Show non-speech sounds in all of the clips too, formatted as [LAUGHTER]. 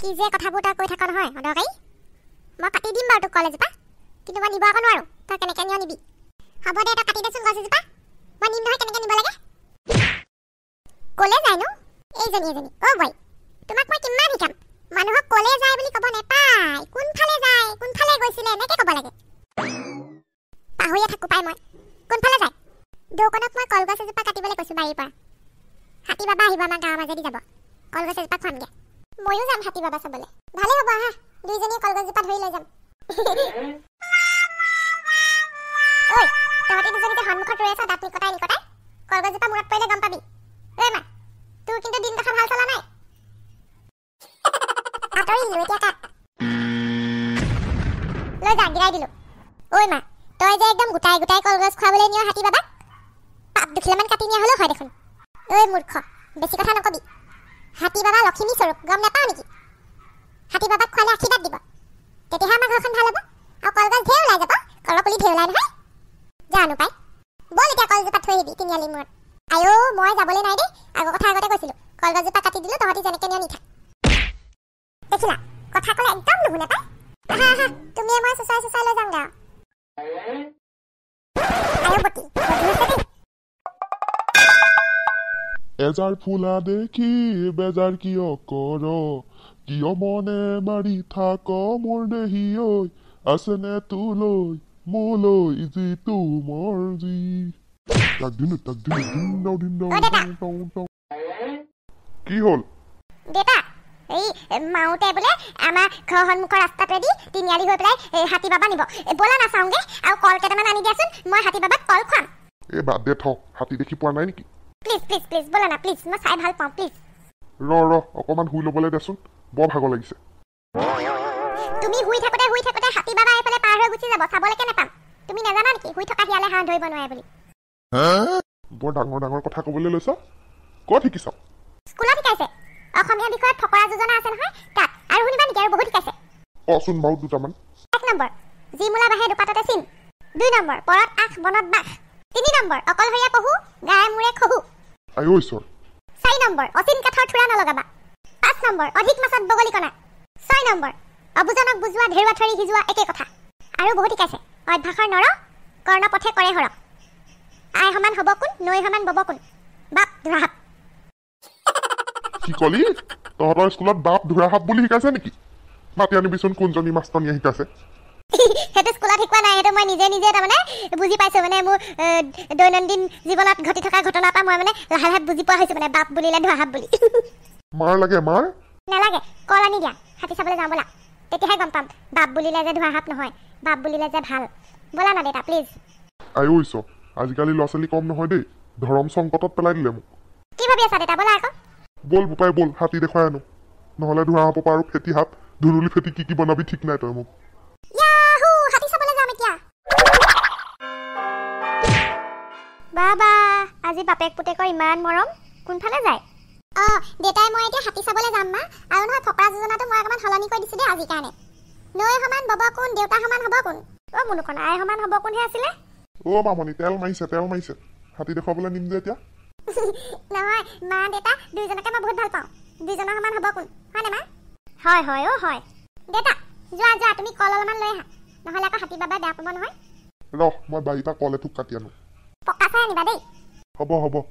কি যে কথা বুটা কৈ থাকা নহয় অদৰকাৰী মই কাটি দিম বাৰু তোক কল এজোপা কিন্তু মই নিব আকৌ নোৱাৰো তই কেনেকৈ নিয় নিবি হ'ব দে তই কাটি দেচোন গছ এজোপা মই নিম নহয় কেনেকৈ নিব লাগে ক'লে যায় ন এইজনী এজনী অ' বই তোমাক মই কিমান শিকাম মানুহক ক'লে যায় বুলি ক'ব নেপায় কোনফালে যায় কোনফালে গৈছিলে এনেকৈ ক'ব লাগে পাহৰিয়ে থাকোঁ পাই মই কোনফালে যায় দৌকণক মই কলগছ এজোপা কাটিবলৈ কৈছোঁ বাৰীৰ পৰা হাতী বাবা আহিব আমাৰ গাঁৱৰ মাজেদি যাব কলগছ এজোপা খুৱামগৈ ময়ো যাম হাতী বাবা চাবলে ভালে হব আহা দুইজনীয়ে কলগছজোপা ধৰি লৈ যাম ঐ তহঁতি দুজনীতে সন্মুখত ৰৈ আছ দাঁত নিকটাই নিকটাই কলগছজোপা মূৰত পৰিলে গম পাবি ৰৈ মা তোৰ কিন্তু দিন কথা ভাল চলা নাই আঁতৰিলো এতিয়া কাক লৈ যা গিৰাই দিলো ঐ মা তই যে একদম গোটাই গোটাই কলগছ খোৱাবলৈ নিয় হাতী বাবাক পাপ দুখিলামান কাটি নিয়া হ'লেও হয় দেখোন ঐ মূৰ্খ বেছি কথা নকবি হাতী বাবা লক্ষ্মী স্বৰূপ গম নাপাওঁ নেকি হাতী বাবাক খোৱালে আশীৰ্বাদ দিব তেতিয়াহে আমাৰ ঘৰখন ভাল হ'ব আৰু কলগছ ঢেৰ ওলাই যাব কলপুলি ঢেৰ ওলাই নহয় জানো পাই ব'ল এতিয়া কলজোপা থৈ আহিবি তিনিআলি মূৰত আইঅ' মই যাবলৈ নাই দেই আগৰ কথা আগতে কৈছিলোঁ কলগছজোপা কাটি দিলোঁ তহঁতি যেনেকৈ নিয়নি থাক দেখিলা কথা ক'লে একদম নুশুনে পাই আহা আহা তুমিয়ে মই চুচাই চুচাই লৈ যাম গা এজাৰ ফুলা দেখি বেজাৰ কিয় কৰ কিয় মনে মাৰি থাক মোৰ দেহি ঐ আছেনে তোলৈ মোলৈ যি তোমাৰ যি কি হল দেতা এই মাউতে বোলে আমাৰ ঘৰ সন্মুখৰ ৰাস্তাটোৱেদি তিনিআলি হৈ পেলাই এই হাতী বাবা নিব ব'লা নাচাওঁগে আৰু কল কেইটামান আনি দিয়াচোন মই হাতী বাবাক কল খুৱাম এই বাদ দে থ হাতী দেখি পোৱা নাই নেকি প্লিজ প্লিজ প্লিজ বলা না প্লিজ মই চাই ভাল পাওঁ প্লিজ ৰ ৰ অকণমান শুই ল'বলৈ দেচোন বৰ ভাগৰ লাগিছে তুমি শুই থাকোঁতে শুই থাকোঁতে হাতী বাবা এইফালে পাৰ হৈ গুচি যাব চাবলৈকে নাপাম তুমি নাজানা নেকি শুই থকা শিয়ালে হাঁহ ধৰিব নোৱাৰে বুলি বৰ ডাঙৰ ডাঙৰ কথা ক'বলৈ লৈছ ক'ত শিকিছ স্কুলত শিকাইছে অসমীয়া বিষয়ত ফকৰা যোজনা আছে নহয় তাত আৰু শুনিবা নেকি আৰু বহুত শিকাইছে অচোন বাৰু দুটামান এক নম্বৰ যি মূলা বাঁহে দুপাততে চিন দুই নম্বৰ পৰত আখ বনত বাঁহ তিনি নম্বৰ অকলশৰীয়া পহু গায়ে মূৰে খহু চাৰি নম্বৰ অচিন কাঠৰ থোৰা নলগাবা পাঁচ নম্বৰ অধিক মাছত বগলি কণা ছয় নম্বৰ অবুজনক বুজোৱা ধেৰুৱা থৰি সিজোৱা একে কথা আৰু বহুত শিকাইছে অভ্যাসৰ নৰ কৰ্ণপথে কৰে সৰ আই সমান হ'ব কোন নৈ সমান বব কোন বাপ ধৰাহাত কি কলি তহঁতৰ স্কুলত বাপ ধুৰাহাত বুলি শিকাইছে নেকি মাতি আনিবিচোন কোনজনী মাছটনীয়ে শিকাইছে সেইটো [LAUGHS] স্কুলত শিকোৱা নাই সেইটো মই নিজে নিজে তাৰমানে বুজি পাইছোঁ মানে মোৰ দৈনন্দিন জীৱনত ঘটি থকা ঘটনাৰ পৰা মই মানে লাহে লাহে বুজি পোৱা হৈছোঁ মানে বাপ বুলিলে ধোৱা হাপ বুলি [LAUGHS] নালাগে কল আনি দিয়া হাতী চাবলৈ যাওঁ ব'লা তেতিয়াহে গম পাম বাপ বুলিলে যে ধোৱা হাপ নহয় বাপ বুলিলে যে ভাল ব'লা না দেউতা প্লিজ আজিকালি ল'ৰা ছোৱালী কম নহয় দেই ধৰম সংকটত পেলাই দিলে মোক কি ভাবি আছা দেউতা ব'লা আকৌ ব'ল বোপাই ব'ল হাতী দেখুৱাই আনো নহ'লে ধোঁৱা হ'ব পাৰোঁ ফেটি হাত ধুনুলি ফেটি কি কি বনাবি ঠিক নাই তই মোক আজি বাপেক পুতেকৰ ইমান মৰম কোনফালে যায় অঁ দেউতাই মই এতিয়া হাতী চাবলৈ যাম মা আৰু নহয় ফকৰা যোজনাটো মই অকণমান সলনি কৰি দিছোঁ দেই আজিৰ কাৰণে নৈ সমান বব কোন দেউতা সমান হ'ব কোন অ' মোনোখন আই সমান হ'ব কোনহে আছিলে অ' মামনি তেল মাৰিছে তেল মাৰিছে হাতী দেখুৱাবলৈ নিম যে এতিয়া [LAUGHS] নহয় মা দেউতা দুইজনকে মই বহুত ভাল পাওঁ দুইজনৰ সমান হ'ব কোন হয়নে মা হয় হয় অ' হয় দেউতা যোৱা যোৱা তুমি কল অলপমান লৈ আহা নহ'লে আকৌ হাতী বাবা বেয়া পাব নহয় ৰহ মই বাৰীৰ পৰা কল এঠোক কাটি আনো পকা চাই আনিবা দেই হ'ব হ'ব অ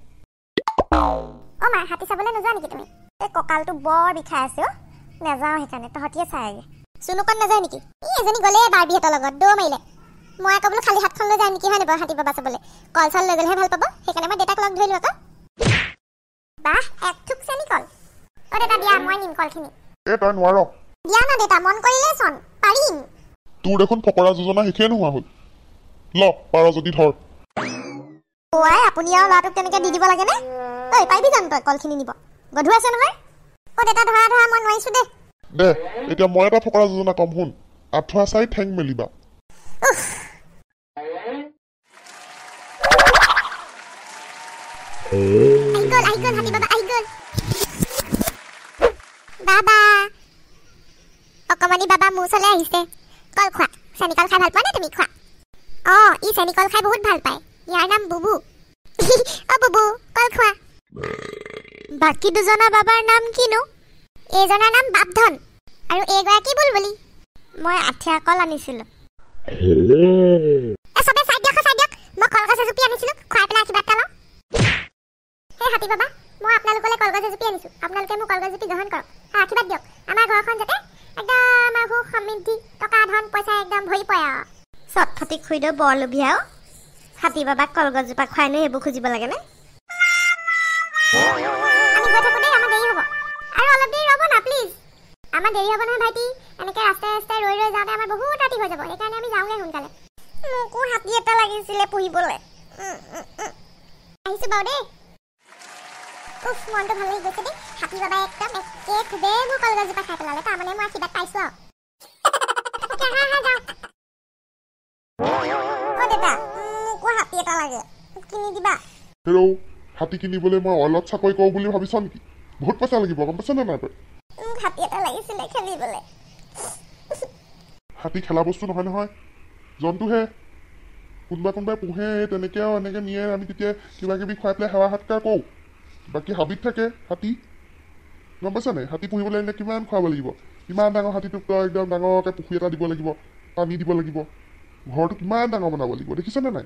মা হাতী চাবলৈ নোযোৱা নেকি তুমি এই কঁকালটো বৰ বিষাই আছে অ নাযাওঁ সেইকাৰণে তহঁতিয়ে চাইগৈ চুনুকন নাযায় নেকি এই এজনী গ'লেই বাৰ্বিহঁতৰ লগত দৌ মাৰিলে মই আকৌ বোলো খালী হাতখন লৈ যায় নেকি হয়নে বাৰু হাতী বাবা চাবলৈ কল চল লৈ গ'লেহে ভাল পাব সেইকাৰণে মই দেউতাক লগ ধৰিলোঁ আকৌ বাহ এক থোক চেনি কল অ দেউতা দিয়া মই নিম কলখিনি এ তই নোৱাৰ দিয়া না দেউতা মন কৰিলে চন পাৰিম তোৰ দেখোন ফকৰা যোজনা শেষেই নোহোৱা হ'ল ল পাৰ যদি ধৰ কোৱা আপুনি আৰু ল'ৰাটোক তেনেকৈ দি দিব লাগেনে ঐ পাৰিবি জানো তই কলখিনি নিব গধুৰ আছে নহয় অ' দেউতা ধৰা ধৰা মই নোৱাৰিছোঁ দেই দে এতিয়া মই এটা ফকৰা যোজনা ক'ম শুন আঁঠুৱা চাই ঠেং মেলিবা অকমানি বাবা মোৰ ওচৰলৈ আহিছে কল খোৱা চেনিকল খাই ভাল পোৱা নে তুমি খোৱা অঁ ই চেনিকল খাই বহুত ভাল পায় ইয়াৰ নাম বুবু বাকী দুজনা বাবাৰ নাম কিনো এইজনৰ নাম বাপধন আৰু এইগৰাকী বুল বুলি মই আঠিয়া কল আনিছিলো বৰ লোভিয়াও হাতী বাবাক কলগছজোপা খুৱাই লৈ এইবোৰ খুজিব লাগে নে ৰাস্তাই বহুত ৰাতি হৈ যাব যাওঁগৈ মোকো হাতী এটা লাগিছিলে পুহিবলৈ হাতী বাবাই পেলালে তাৰমানে আৰু নিদিবা হেৰৌ হাতী কিনিবলৈ মই অইলত চাকৰি কৰোঁ বুলি ভাবিছ নেকি বহুত পইচা লাগিব গম পাইছ নে নাই পাই হাতী এটা লাগিছিলে খেলিবলৈ হাতী খেলা বস্তু নহয় নহয় জন্তুহে কোনোবা কোনোবাই পোহে তেনেকে আৰু এনেকে নিয়ে আমি তেতিয়া কিবা কিবি খুৱাই পেলাই সেৱা সৎকাৰ কৰোঁ বাকী হাবিত থাকে হাতী গম পাইছা নাই হাতী পুহিবলৈ এনে কিমান খুৱাব লাগিব ইমান ডাঙৰ হাতীটোক তই একদম ডাঙৰকৈ পুখুৰী এটা দিব লাগিব পানী দিব লাগিব ঘৰটো কিমান ডাঙৰ বনাব লাগিব দেখিছানে নাই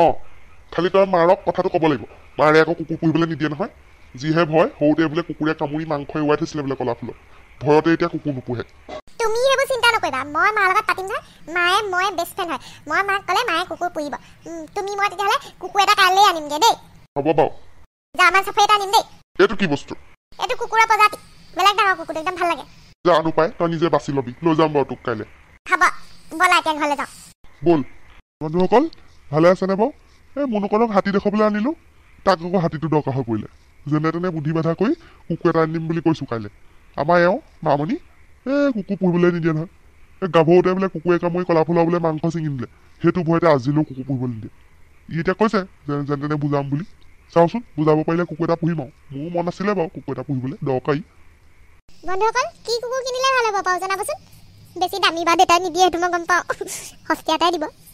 অ খালি তই মাৰক কথাটো ক'ব লাগিব মাৰে আকৌ কুকুৰ পুহিবলৈ নিদিয়ে নহয় যিহে ভয় সৰুতে বোলে কুকুৰে কামুৰি মাংস এৱাই থৈছিলে বোলে কলা ফুলত ভয়তে এতিয়া কুকুৰ নুপুহে তুমি সেইবোৰ চিন্তা নকৰিবা মই মাৰ লগত পাতিম নহয় মায়ে মই বেষ্ট ফ্ৰেণ্ড হয় মই মাক ক'লে মায়ে কুকুৰ পুহিব তুমি মই তেতিয়াহ'লে কুকুৰ এটা কাইলৈ আনিমগৈ দেই হ'ব বাৰু জাৰ্মান চাফাৰী এটা আনিম দেই এইটো কি বস্তু এইটো কুকুৰৰ প্ৰজাতি বেলেগ ডাঙৰ কুকুৰ একদম ভাল লাগে জানো পাই তই নিজে বাছি ল'বি লৈ যাম বাৰু তোক কাইলৈ হ'ব ব'লা এতিয়া ঘৰলৈ যাওঁ ব'ল বন্ধুসকল ভালে আছে নে বাৰু এই মনোকলক হাতী দেখাবলৈ আনিলো তাক আকৌ হাতীটো দৰকাৰ হৈ পৰিলে যেনে তেনে বুদ্ধি বাধা কৰি কুকুৰ এটা আনিম বুলি কৈছোঁ কাইলৈ আমাৰ এওঁ মামণি এই কুকুৰ পুহিবলৈ নিদিয়ে নহয় এই গাভৰুতে বোলে কুকুৰে কামুৰি কলা ফুলা বোলে মাংস ছিঙি দিলে সেইটো ভয়তে আজিলৈও কুকুৰ পুহিবলৈ নিদিয়ে ই এতিয়া কৈছে যে যেনে তেনে বুজাম বুলি চাওঁচোন বুজাব পাৰিলে কুকুৰ এটা পুহিম আৰু মোৰো মন আছিলে বাৰু কুকুৰ এটা পুহিবলৈ দৰকাৰী বন্ধুসকল কি কুকুৰ কিনিলে ভাল হ'ব পাওঁ জনাবচোন বেছি দামী বা দেউতাই নিদিয়ে সেইটো মই গম পাওঁ [LAUGHS] সস্তীয়া দিব